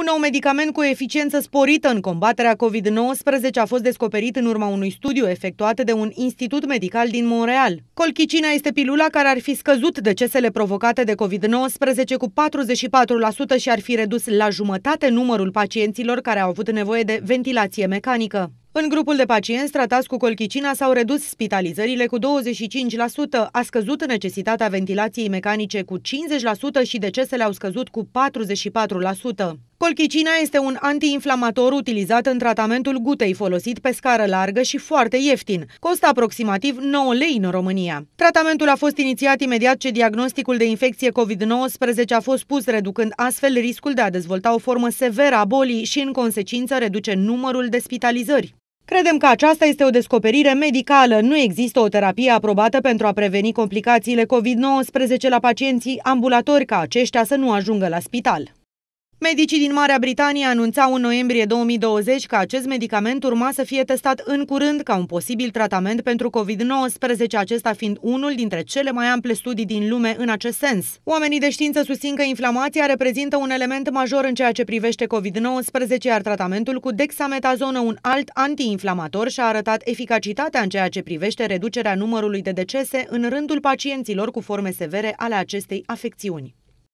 Un nou medicament cu eficiență sporită în combaterea COVID-19 a fost descoperit în urma unui studiu efectuat de un institut medical din Montreal. Colchicina este pilula care ar fi scăzut decesele provocate de COVID-19 cu 44% și ar fi redus la jumătate numărul pacienților care au avut nevoie de ventilație mecanică. În grupul de pacienți tratați cu colchicina s-au redus spitalizările cu 25%, a scăzut necesitatea ventilației mecanice cu 50% și decesele au scăzut cu 44%. Colchicina este un antiinflamator utilizat în tratamentul gutei folosit pe scară largă și foarte ieftin. Costă aproximativ 9 lei în România. Tratamentul a fost inițiat imediat ce diagnosticul de infecție COVID-19 a fost pus, reducând astfel riscul de a dezvolta o formă severă a bolii și, în consecință, reduce numărul de spitalizări. Credem că aceasta este o descoperire medicală. Nu există o terapie aprobată pentru a preveni complicațiile COVID-19 la pacienții ambulatori ca aceștia să nu ajungă la spital. Medicii din Marea Britanie anunțau în noiembrie 2020 că acest medicament urma să fie testat în curând ca un posibil tratament pentru COVID-19, acesta fiind unul dintre cele mai ample studii din lume în acest sens. Oamenii de știință susțin că inflamația reprezintă un element major în ceea ce privește COVID-19, iar tratamentul cu dexametazonă, un alt antiinflamator, și-a arătat eficacitatea în ceea ce privește reducerea numărului de decese în rândul pacienților cu forme severe ale acestei afecțiuni.